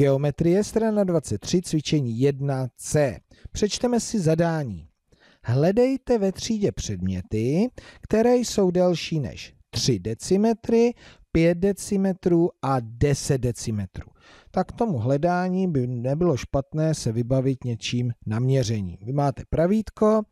Geometrie strana 23 cvičení 1c. Přečteme si zadání. Hledejte ve třídě předměty, které jsou delší než 3 decimetry, 5 decimetrů a 10 decimetrů. Tak tomu hledání by nebylo špatné se vybavit něčím na měření. Vy máte pravítko,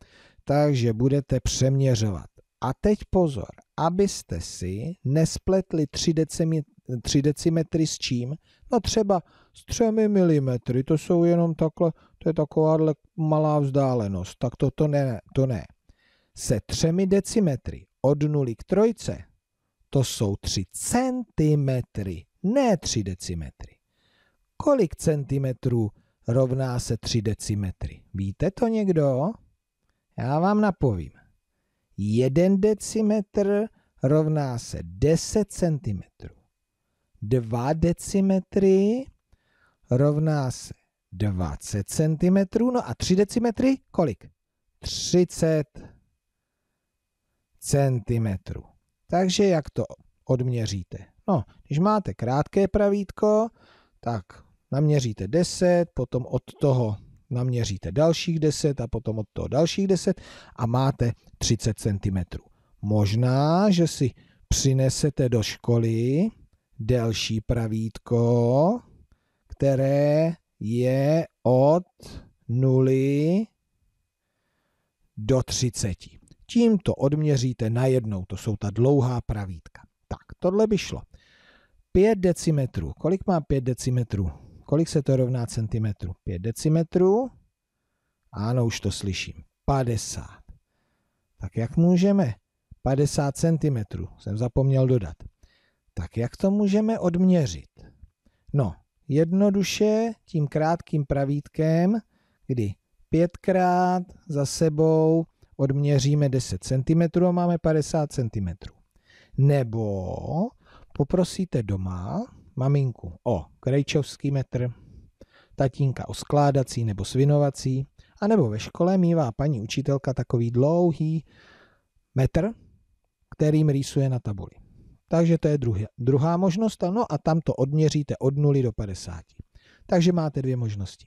takže budete přeměřovat. A teď pozor, abyste si nespletli 3 decimetry, 3 decimetry s čím? No třeba s třemi milimetry, to jsou jenom takhle, to je takováhle malá vzdálenost, tak to, to ne, to ne. Se třemi decimetry od nuly k trojce, to jsou tři centimetry, ne tři decimetry. Kolik centimetrů rovná se tři decimetry? Víte to někdo? Já vám napovím. Jeden decimetr rovná se 10 centimetrů. 2 decimetry rovná se 20 cm, no a 3 decimetry kolik? 30 cm. Takže jak to odměříte? No, když máte krátké pravítko, tak naměříte 10, potom od toho naměříte dalších 10 a potom od toho dalších 10 a máte 30 cm. Možná, že si přinesete do školy delší pravítko, které je od 0 do 30. Tím to odměříte najednou, to jsou ta dlouhá pravítka. Tak, tohle by šlo. 5 decimetrů. Kolik má 5 decimetrů? Kolik se to rovná centimetru? 5 decimetrů. Ano, už to slyším. 50. Tak jak můžeme? 50 cm jsem zapomněl dodat. Tak jak to můžeme odměřit? No, jednoduše tím krátkým pravítkem, kdy pětkrát za sebou odměříme 10 cm a máme 50 cm. Nebo poprosíte doma maminku o krejčovský metr, tatínka o skládací nebo svinovací, a nebo ve škole mývá paní učitelka takový dlouhý metr, kterým rýsuje na tabuli. Takže to je druhá, druhá možnost, no a tam to odměříte od 0 do 50. Takže máte dvě možnosti.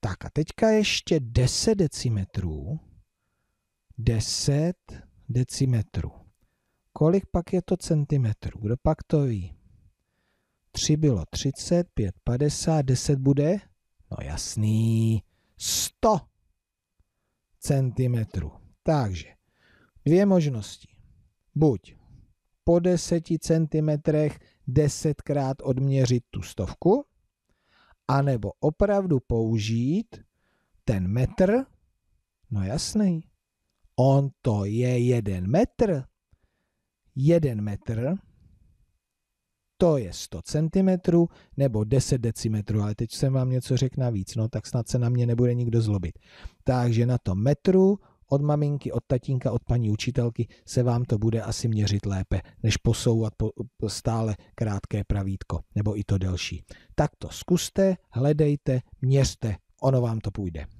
Tak a teďka ještě 10 decimetrů. 10 decimetrů. Kolik pak je to centimetrů? Kdo pak to ví? 3 bylo 30, 5, 50, 10 bude? No jasný, 100 centimetrů. Takže dvě možnosti. Buď po 10 cm 10krát odměřit tu stovku, anebo opravdu použít ten metr, no jasný, on to je jeden metr, jeden metr, to je 100 cm nebo 10 decimetrů, ale teď jsem vám něco řekl navíc, no tak snad se na mě nebude nikdo zlobit. Takže na tom metru od maminky, od tatínka, od paní učitelky se vám to bude asi měřit lépe, než posouvat po, stále krátké pravítko nebo i to delší. Tak to zkuste, hledejte, měřte, ono vám to půjde.